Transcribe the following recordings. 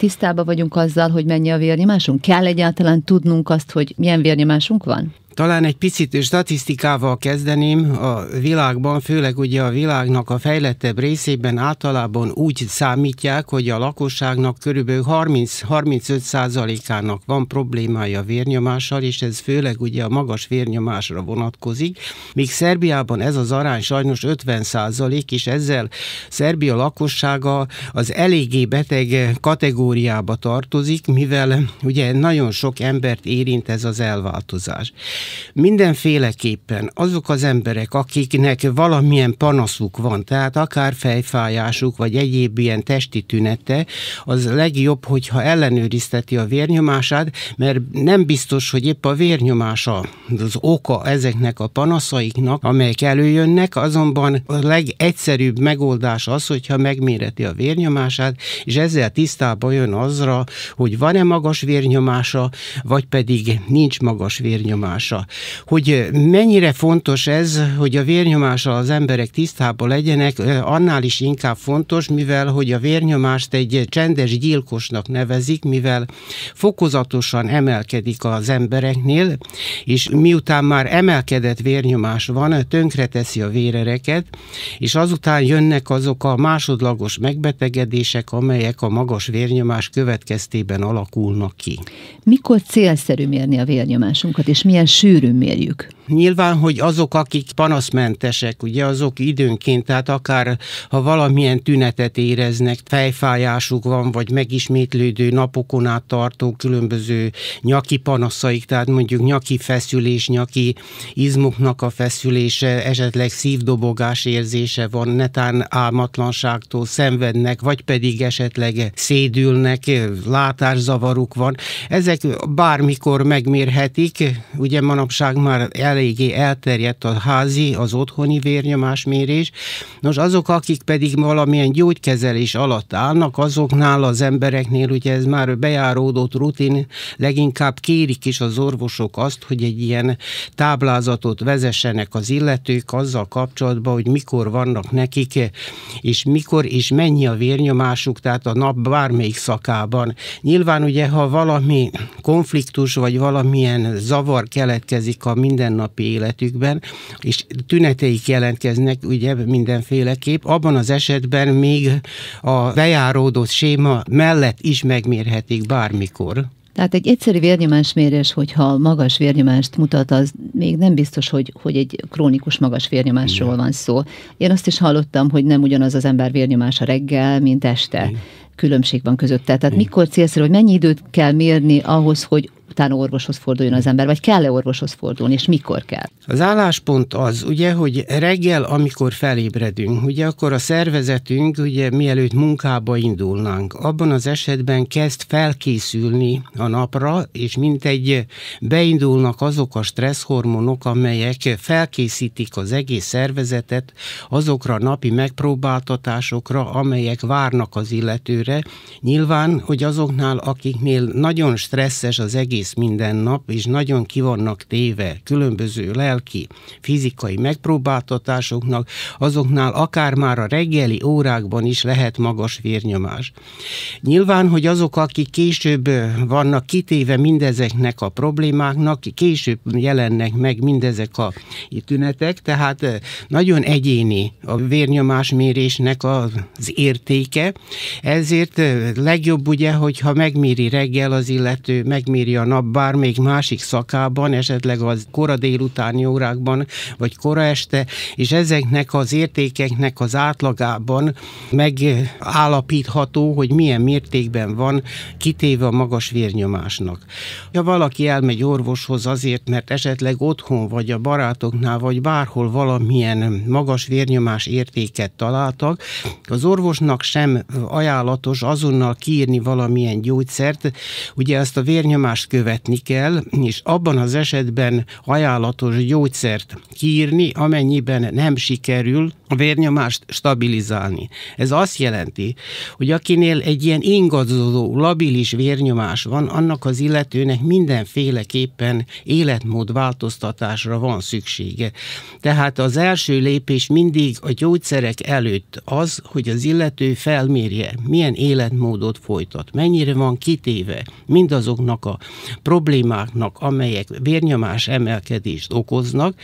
tisztában vagyunk azzal, hogy mennyi a vérnyomásunk? Kell egyáltalán tudnunk azt, hogy milyen vérnyomásunk van? Talán egy picit statisztikával kezdeném. A világban, főleg ugye a világnak a fejlettebb részében általában úgy számítják, hogy a lakosságnak körülbelül 30-35%-ának van problémája a vérnyomással, és ez főleg ugye a magas vérnyomásra vonatkozik. Míg Szerbiában ez az arány sajnos 50%, és ezzel Szerbia lakossága az eléggé beteg kategóriába tartozik, mivel ugye nagyon sok embert érint ez az elváltozás mindenféleképpen azok az emberek, akiknek valamilyen panaszuk van, tehát akár fejfájásuk, vagy egyéb ilyen testi tünete, az legjobb, hogyha ellenőrizteti a vérnyomását, mert nem biztos, hogy épp a vérnyomása az oka ezeknek a panaszaiknak, amelyek előjönnek, azonban a legegyszerűbb megoldás az, hogyha megméreti a vérnyomását, és ezzel tisztába jön azra, hogy van-e magas vérnyomása, vagy pedig nincs magas vérnyomás vérnyomása. Hogy mennyire fontos ez, hogy a vérnyomással az emberek tisztában legyenek, annál is inkább fontos, mivel hogy a vérnyomást egy csendes gyilkosnak nevezik, mivel fokozatosan emelkedik az embereknél, és miután már emelkedett vérnyomás van, tönkreteszi a vérereket, és azután jönnek azok a másodlagos megbetegedések, amelyek a magas vérnyomás következtében alakulnak ki. Mikor célszerű mérni a vérnyomásunkat, és milyen sűrűn mérjük. Nyilván, hogy azok, akik panaszmentesek, ugye azok időnként, tehát akár ha valamilyen tünetet éreznek, fejfájásuk van, vagy megismétlődő napokon át tartó különböző nyaki panaszaik, tehát mondjuk nyaki feszülés, nyaki izmoknak a feszülése, esetleg szívdobogás érzése van, netán álmatlanságtól szenvednek, vagy pedig esetleg szédülnek, látászavaruk van. Ezek bármikor megmérhetik, ugye manapság már el eléggé elterjedt a házi, az otthoni vérnyomásmérés. Nos, azok, akik pedig valamilyen gyógykezelés alatt állnak, azoknál az embereknél, ugye ez már bejáródott rutin, leginkább kérik is az orvosok azt, hogy egy ilyen táblázatot vezessenek az illetők azzal kapcsolatban, hogy mikor vannak nekik, és mikor és mennyi a vérnyomásuk, tehát a nap bármelyik szakában. Nyilván ugye, ha valami konfliktus vagy valamilyen zavar keletkezik a mindennapi mindennapi életükben, és tüneteik jelentkeznek ugye mindenféleképp. Abban az esetben még a bejáródott séma mellett is megmérhetik bármikor. Tehát egy egyszerű vérnyomásmérés, hogyha magas vérnyomást mutat, az még nem biztos, hogy, hogy egy krónikus magas vérnyomásról van szó. Én azt is hallottam, hogy nem ugyanaz az ember vérnyomása reggel, mint este. Igen különbség van között. Tehát Igen. mikor célszerű, hogy mennyi időt kell mérni ahhoz, hogy utána orvoshoz forduljon az ember, vagy kell-e orvoshoz fordulni, és mikor kell? Az álláspont az, ugye, hogy reggel, amikor felébredünk, ugye, akkor a szervezetünk, ugye, mielőtt munkába indulnánk, abban az esetben kezd felkészülni a napra, és mintegy beindulnak azok a stresszhormonok, amelyek felkészítik az egész szervezetet azokra a napi megpróbáltatásokra, amelyek várnak az illetőre. Nyilván, hogy azoknál, akiknél nagyon stresszes az egész egész minden nap, és nagyon kivannak téve különböző lelki, fizikai megpróbáltatásoknak, azoknál akár már a reggeli órákban is lehet magas vérnyomás. Nyilván, hogy azok, akik később vannak kitéve mindezeknek a problémáknak, később jelennek meg mindezek a tünetek, tehát nagyon egyéni a vérnyomásmérésnek az értéke, ezért legjobb ugye, hogyha megméri reggel az illető, megméri a nap bármelyik másik szakában, esetleg az kora délutáni órákban, vagy kora este, és ezeknek az értékeknek az átlagában megállapítható, hogy milyen mértékben van kitéve a magas vérnyomásnak. Ha valaki elmegy orvoshoz azért, mert esetleg otthon vagy a barátoknál, vagy bárhol valamilyen magas vérnyomás értéket találtak, az orvosnak sem ajánlatos azonnal kiírni valamilyen gyógyszert, ugye ezt a vérnyomást követni kell, és abban az esetben ajánlatos gyógyszert kiírni, amennyiben nem sikerül a vérnyomást stabilizálni. Ez azt jelenti, hogy akinél egy ilyen ingadozó, labilis vérnyomás van, annak az illetőnek mindenféleképpen életmód változtatásra van szüksége. Tehát az első lépés mindig a gyógyszerek előtt az, hogy az illető felmérje, milyen életmódot folytat, mennyire van kitéve mindazoknak a problémáknak, amelyek vérnyomás emelkedést okoznak,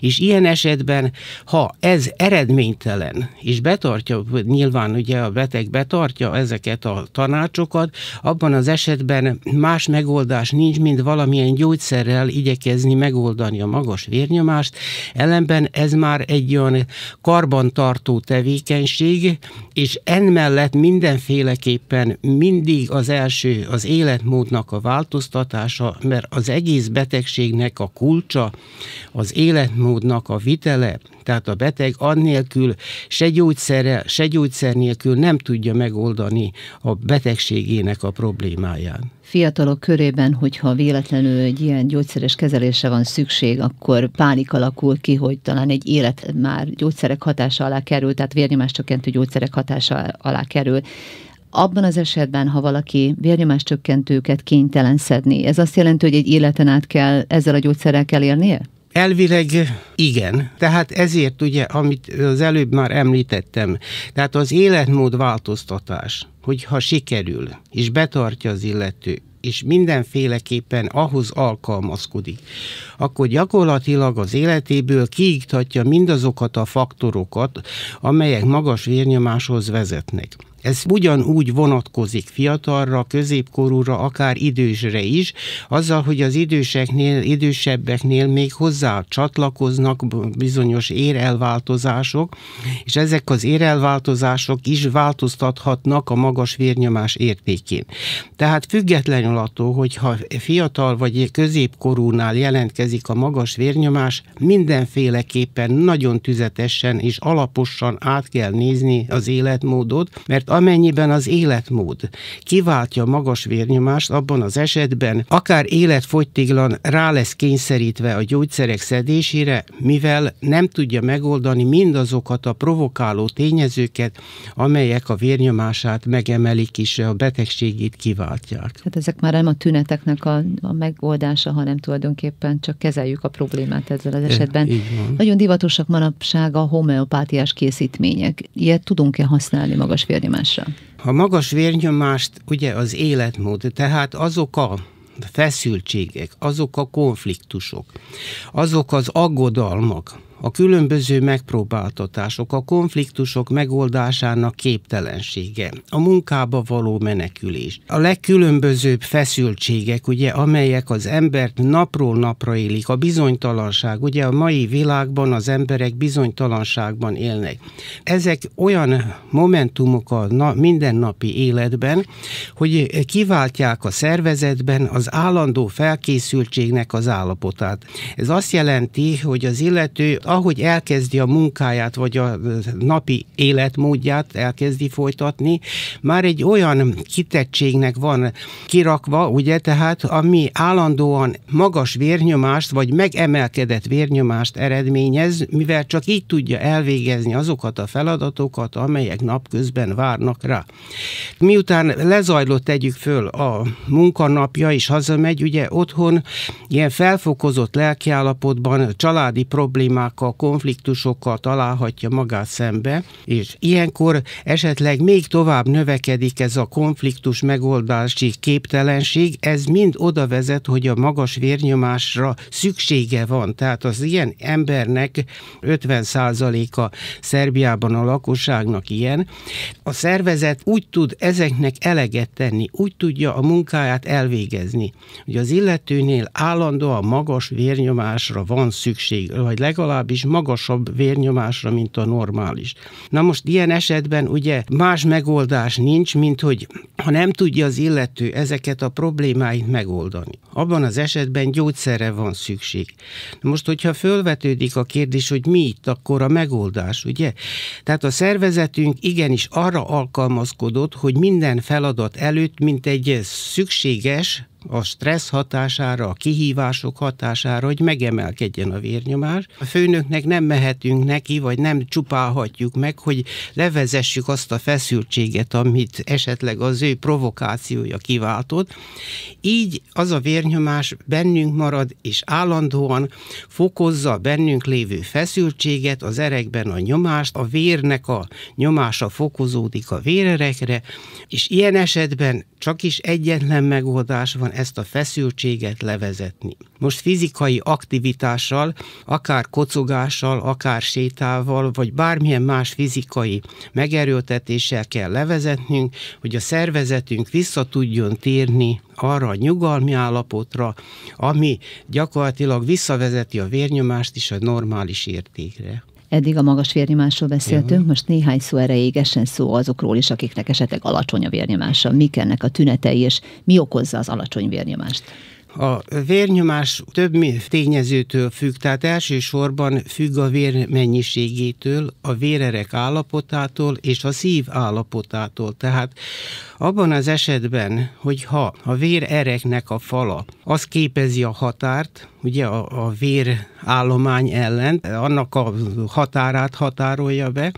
és ilyen esetben, ha ez eredménytelen, és betartja, nyilván ugye a beteg betartja ezeket a tanácsokat, abban az esetben más megoldás nincs, mint valamilyen gyógyszerrel igyekezni megoldani a magas vérnyomást, ellenben ez már egy olyan karbantartó tevékenység, és mellett mindenféleképpen mindig az első az életmódnak a változtatása, változtatása, mert az egész betegségnek a kulcsa, az életmódnak a vitele, tehát a beteg annélkül se gyógyszerrel, se gyógyszer nélkül nem tudja megoldani a betegségének a problémáját. Fiatalok körében, hogyha véletlenül egy ilyen gyógyszeres kezelése van szükség, akkor pánik alakul ki, hogy talán egy élet már gyógyszerek hatása alá kerül, tehát csökkentő gyógyszerek hatása alá kerül abban az esetben, ha valaki csökkentőket kénytelen szedni, ez azt jelenti, hogy egy életen át kell ezzel a gyógyszerrel kell élnie? Elvileg igen. Tehát ezért ugye, amit az előbb már említettem, tehát az életmód változtatás, hogyha sikerül, és betartja az illető, és mindenféleképpen ahhoz alkalmazkodik, akkor gyakorlatilag az életéből kiiktatja mindazokat a faktorokat, amelyek magas vérnyomáshoz vezetnek. Ez ugyanúgy vonatkozik fiatalra, középkorúra, akár idősre is, azzal, hogy az időseknél, idősebbeknél még hozzá csatlakoznak bizonyos érelváltozások, és ezek az érelváltozások is változtathatnak a magas vérnyomás értékén. Tehát függetlenül attól, hogyha fiatal vagy középkorúnál jelentkezik a magas vérnyomás, mindenféleképpen nagyon tüzetesen és alaposan át kell nézni az életmódot, mert amennyiben az életmód kiváltja magas vérnyomást, abban az esetben akár életfogytiglan rá lesz kényszerítve a gyógyszerek szedésére, mivel nem tudja megoldani mindazokat a provokáló tényezőket, amelyek a vérnyomását megemelik és a betegségét kiváltják. Tehát ezek már nem a tüneteknek a, a megoldása, hanem tulajdonképpen csak kezeljük a problémát ezzel az eh, esetben. E, Nagyon divatosak manapság a homeopátiás készítmények. Ilyet tudunk-e használni magas vérnyomás vérnyomása? A magas vérnyomást ugye az életmód, tehát azok a feszültségek, azok a konfliktusok, azok az aggodalmak, a különböző megpróbáltatások, a konfliktusok megoldásának képtelensége, a munkába való menekülés, a legkülönbözőbb feszültségek, ugye, amelyek az embert napról napra élik, a bizonytalanság, ugye a mai világban az emberek bizonytalanságban élnek. Ezek olyan momentumok a na, mindennapi életben, hogy kiváltják a szervezetben az állandó felkészültségnek az állapotát. Ez azt jelenti, hogy az illető ahogy elkezdi a munkáját, vagy a napi életmódját elkezdi folytatni, már egy olyan kitettségnek van kirakva, ugye, tehát ami állandóan magas vérnyomást, vagy megemelkedett vérnyomást eredményez, mivel csak így tudja elvégezni azokat a feladatokat, amelyek napközben várnak rá. Miután lezajlott, tegyük föl a munkanapja, és hazamegy, ugye otthon ilyen felfokozott lelkiállapotban családi problémák a konfliktusokkal találhatja magát szembe, és ilyenkor esetleg még tovább növekedik ez a konfliktus megoldási képtelenség, ez mind oda vezet, hogy a magas vérnyomásra szüksége van. Tehát az ilyen embernek 50%-a Szerbiában a lakosságnak ilyen. A szervezet úgy tud ezeknek eleget tenni, úgy tudja a munkáját elvégezni, hogy az illetőnél állandóan magas vérnyomásra van szükség, vagy legalább legalábbis magasabb vérnyomásra, mint a normális. Na most ilyen esetben ugye más megoldás nincs, mint hogy ha nem tudja az illető ezeket a problémáit megoldani. Abban az esetben gyógyszerre van szükség. Na most, hogyha fölvetődik a kérdés, hogy mi itt akkor a megoldás, ugye? Tehát a szervezetünk igenis arra alkalmazkodott, hogy minden feladat előtt, mint egy szükséges, a stressz hatására, a kihívások hatására, hogy megemelkedjen a vérnyomás. A főnöknek nem mehetünk neki, vagy nem csupálhatjuk meg, hogy levezessük azt a feszültséget, amit esetleg az ő provokációja kiváltott. Így az a vérnyomás bennünk marad, és állandóan fokozza bennünk lévő feszültséget, az erekben a nyomást, a vérnek a nyomása fokozódik a vérerekre, és ilyen esetben csak is egyetlen megoldás van, van ezt a feszültséget levezetni. Most fizikai aktivitással, akár kocogással, akár sétával, vagy bármilyen más fizikai megerőltetéssel kell levezetnünk, hogy a szervezetünk vissza tudjon térni arra a nyugalmi állapotra, ami gyakorlatilag visszavezeti a vérnyomást is a normális értékre. Eddig a magas vérnyomásról beszéltünk, uh-huh. most néhány szó erejéig essen szó azokról is, akiknek esetleg alacsony a vérnyomása. Mik ennek a tünetei, és mi okozza az alacsony vérnyomást? A vérnyomás több tényezőtől függ, tehát elsősorban függ a vér mennyiségétől, a vérerek állapotától és a szív állapotától. Tehát abban az esetben, hogy ha a vérereknek a fala az képezi a határt, ugye a, a vérállomány ellen, annak a határát határolja be,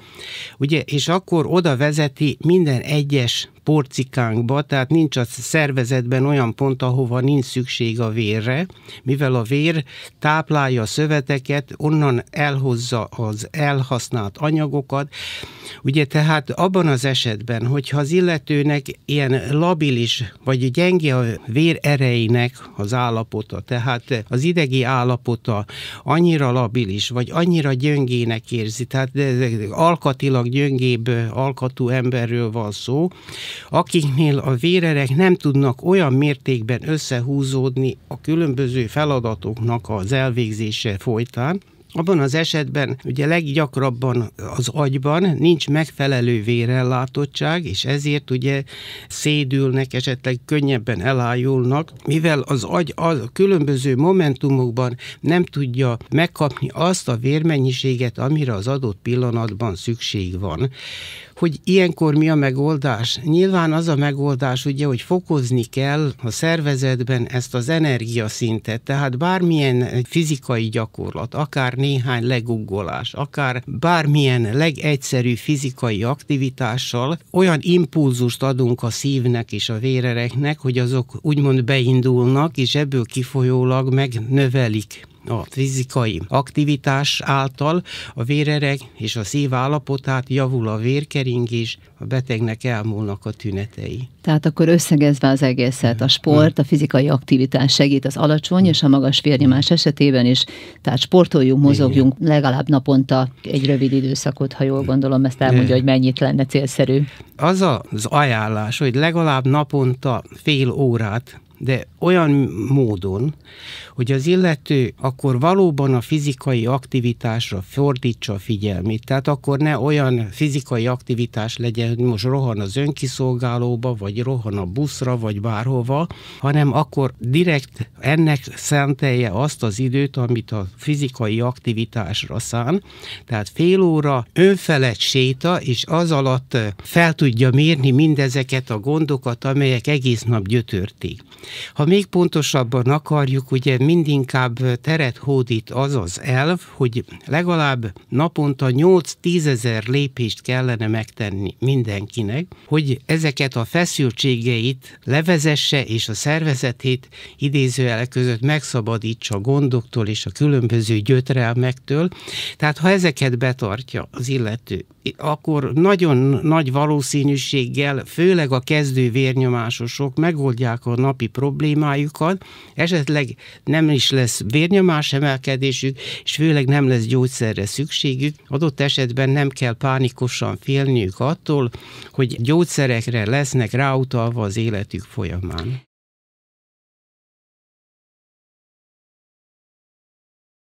ugye, és akkor oda vezeti minden egyes porcikánkba, tehát nincs a szervezetben olyan pont, ahova nincs szükség a vérre, mivel a vér táplálja a szöveteket, onnan elhozza az elhasznált anyagokat. Ugye tehát abban az esetben, hogyha az illetőnek ilyen labilis, vagy gyenge a vér erejének az állapota, tehát az idegi állapota annyira labilis, vagy annyira gyöngének érzi, tehát alkatilag gyöngébb alkatú emberről van szó, akiknél a vérerek nem tudnak olyan mértékben összehúzódni a különböző feladatoknak az elvégzése folytán, abban az esetben ugye leggyakrabban az agyban nincs megfelelő vérellátottság, és ezért ugye szédülnek, esetleg könnyebben elájulnak, mivel az agy a különböző momentumokban nem tudja megkapni azt a vérmennyiséget, amire az adott pillanatban szükség van. Hogy ilyenkor mi a megoldás? Nyilván az a megoldás, ugye, hogy fokozni kell a szervezetben ezt az energiaszintet, tehát bármilyen fizikai gyakorlat, akár néhány legugolás, akár bármilyen legegyszerű fizikai aktivitással olyan impulzust adunk a szívnek és a vérereknek, hogy azok úgymond beindulnak, és ebből kifolyólag megnövelik a fizikai aktivitás által a vérereg és a szív állapotát javul a vérkeringés, a betegnek elmúlnak a tünetei. Tehát akkor összegezve az egészet, a sport, a fizikai aktivitás segít az alacsony és a magas vérnyomás esetében is, tehát sportoljunk, mozogjunk legalább naponta egy rövid időszakot, ha jól gondolom, ezt elmondja, hogy mennyit lenne célszerű. Az az ajánlás, hogy legalább naponta fél órát de olyan módon, hogy az illető akkor valóban a fizikai aktivitásra fordítsa a figyelmét. Tehát akkor ne olyan fizikai aktivitás legyen, hogy most rohan az önkiszolgálóba, vagy rohan a buszra, vagy bárhova, hanem akkor direkt ennek szentelje azt az időt, amit a fizikai aktivitásra szán. Tehát fél óra önfelett séta, és az alatt fel tudja mérni mindezeket a gondokat, amelyek egész nap gyötörték. Ha még pontosabban akarjuk, ugye mindinkább teret hódít az az elv, hogy legalább naponta 8-10 ezer lépést kellene megtenni mindenkinek, hogy ezeket a feszültségeit levezesse és a szervezetét idézőjelek között megszabadítsa a gondoktól és a különböző gyötrelmektől. Tehát ha ezeket betartja az illető akkor nagyon nagy valószínűséggel, főleg a kezdő vérnyomásosok megoldják a napi problémájukat, esetleg nem is lesz vérnyomás emelkedésük, és főleg nem lesz gyógyszerre szükségük. Adott esetben nem kell pánikosan félniük attól, hogy gyógyszerekre lesznek ráutalva az életük folyamán.